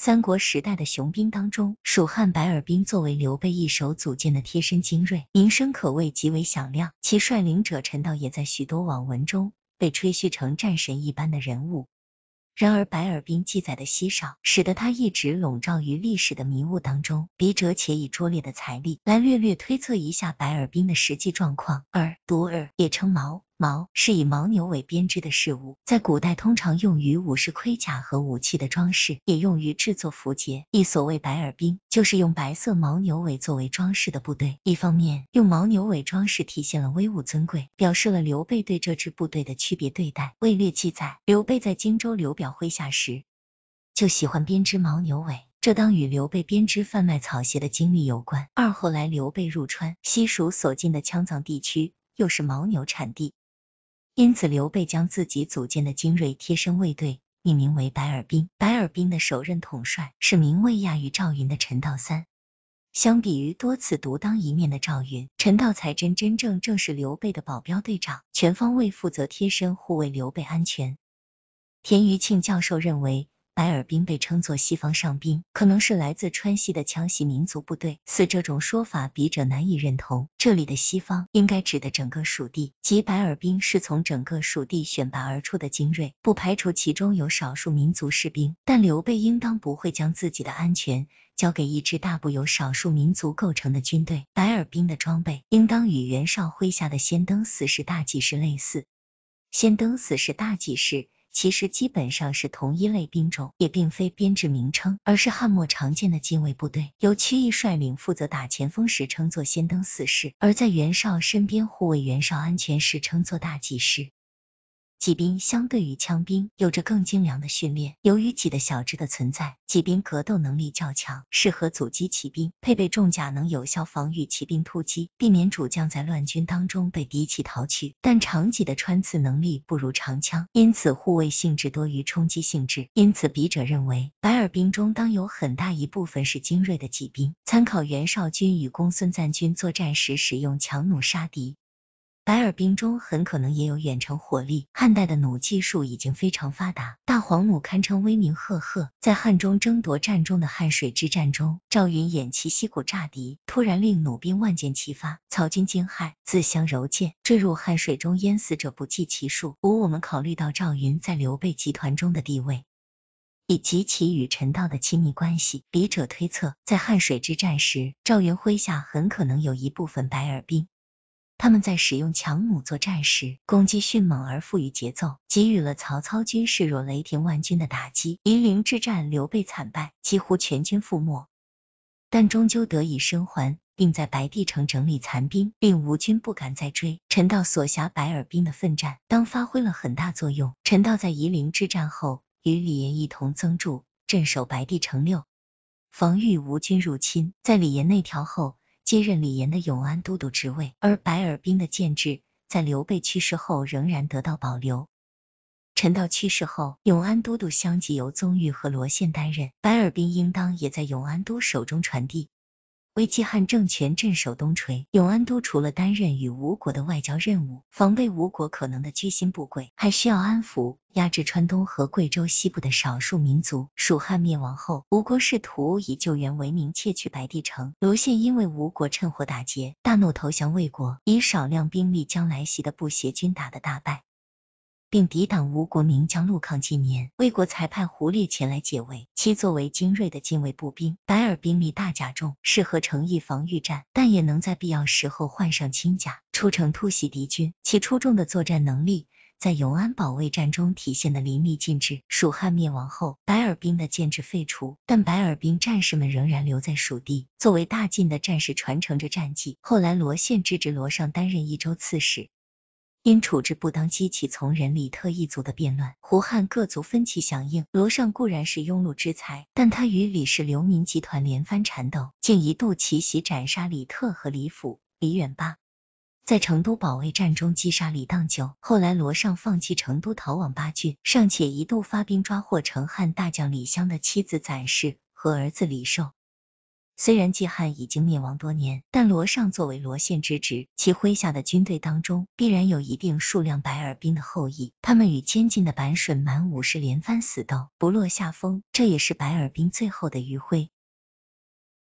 三国时代的雄兵当中，蜀汉白耳兵作为刘备一手组建的贴身精锐，名声可谓极为响亮。其率领者陈到也在许多网文中被吹嘘成战神一般的人物。然而白耳兵记载的稀少，使得他一直笼罩于历史的迷雾当中。笔者且以拙劣的财力来略略推测一下白耳兵的实际状况。二独耳也称毛。毛是以牦牛尾编织的事物，在古代通常用于武士盔甲和武器的装饰，也用于制作符节。一所谓白耳兵，就是用白色牦牛尾作为装饰的部队。一方面，用牦牛尾装饰体现了威武尊贵，表示了刘备对这支部队的区别对待。魏略记载，刘备在荆州刘表麾下时，就喜欢编织牦牛尾，这当与刘备编织贩卖草鞋的经历有关。二后来刘备入川，西蜀所进的羌藏地区又是牦牛产地。因此，刘备将自己组建的精锐贴身卫队命名为白耳兵。白耳兵的首任统帅是名位亚于赵云的陈道三。相比于多次独当一面的赵云，陈道才真真正正是刘备的保镖队长，全方位负责贴身护卫刘备安全。田余庆教授认为。白耳兵被称作西方上兵，可能是来自川西的羌系民族部队。似这种说法，笔者难以认同。这里的“西方”应该指的整个蜀地，即白耳兵是从整个蜀地选拔而出的精锐，不排除其中有少数民族士兵。但刘备应当不会将自己的安全交给一支大部由少数民族构成的军队。白耳兵的装备应当与袁绍麾下的先登死士、大戟士类似。先登死士、大戟士。其实基本上是同一类兵种，也并非编制名称，而是汉末常见的禁卫部队，由曲义率领负责打前锋时称作先登四士，而在袁绍身边护卫袁绍安全时称作大骑士。戟兵相对于枪兵有着更精良的训练，由于戟的小枝的存在，戟兵格斗能力较强，适合阻击骑兵，配备重甲能有效防御骑兵突击，避免主将在乱军当中被敌骑逃去。但长戟的穿刺能力不如长枪，因此护卫性质多于冲击性质。因此笔者认为，白耳兵中当有很大一部分是精锐的戟兵。参考袁绍军与公孙瓒军作战时使用强弩杀敌。白耳兵中很可能也有远程火力。汉代的弩技术已经非常发达，大黄弩堪称威名赫赫。在汉中争夺战中的汉水之战中，赵云偃旗息鼓诈敌，突然令弩兵万箭齐发，曹军惊骇，自相柔剑，坠入汉水中淹死者不计其数。五，我们考虑到赵云在刘备集团中的地位，以及其与陈道的亲密关系，笔者推测，在汉水之战时，赵云麾下很可能有一部分白耳兵。他们在使用强弩作战时，攻击迅猛而富于节奏，给予了曹操军势若雷霆万钧的打击。夷陵之战，刘备惨败，几乎全军覆没，但终究得以生还，并在白帝城整理残兵，令吴军不敢再追。陈道所辖白耳兵的奋战，当发挥了很大作用。陈道在夷陵之战后，与李严一同增驻，镇守白帝城六，防御吴军入侵。在李严内调后。接任李岩的永安都督职位，而白尔滨的建制在刘备去世后仍然得到保留。陈道去世后，永安都督相继由宗玉和罗宪担任，白尔滨应当也在永安都手中传递。为晋汉政权镇守东陲，永安都除了担任与吴国的外交任务，防备吴国可能的居心不轨，还需要安抚压制川东和贵州西部的少数民族。蜀汉灭亡后，吴国试图以救援为名窃取白帝城，卢宪因为吴国趁火打劫，大怒投降魏国，以少量兵力将来袭的步协军打得大败。并抵挡吴国名将陆抗进年，魏国才派胡烈前来解围。其作为精锐的禁卫步兵，白耳兵力大甲重，适合城邑防御战，但也能在必要时候换上轻甲出城突袭敌军。其出众的作战能力在永安保卫战中体现的淋漓尽致。蜀汉灭亡后，白耳兵的建制废除，但白耳兵战士们仍然留在蜀地，作为大晋的战士传承着战绩。后来，罗宪之子罗尚担任益州刺史。因处置不当激起从人李特一族的变乱，胡汉各族分歧响应。罗尚固然是庸碌之才，但他与李氏流民集团连番缠斗，竟一度奇袭斩杀李特和李府、李远八，在成都保卫战中击杀李荡九。后来罗尚放弃成都逃往巴郡，尚且一度发兵抓获成汉大将李湘的妻子暂氏和儿子李寿。虽然季汉已经灭亡多年，但罗尚作为罗宪之职，其麾下的军队当中必然有一定数量白耳兵的后裔。他们与监禁的板水蛮武士连番死斗，不落下风，这也是白耳兵最后的余晖。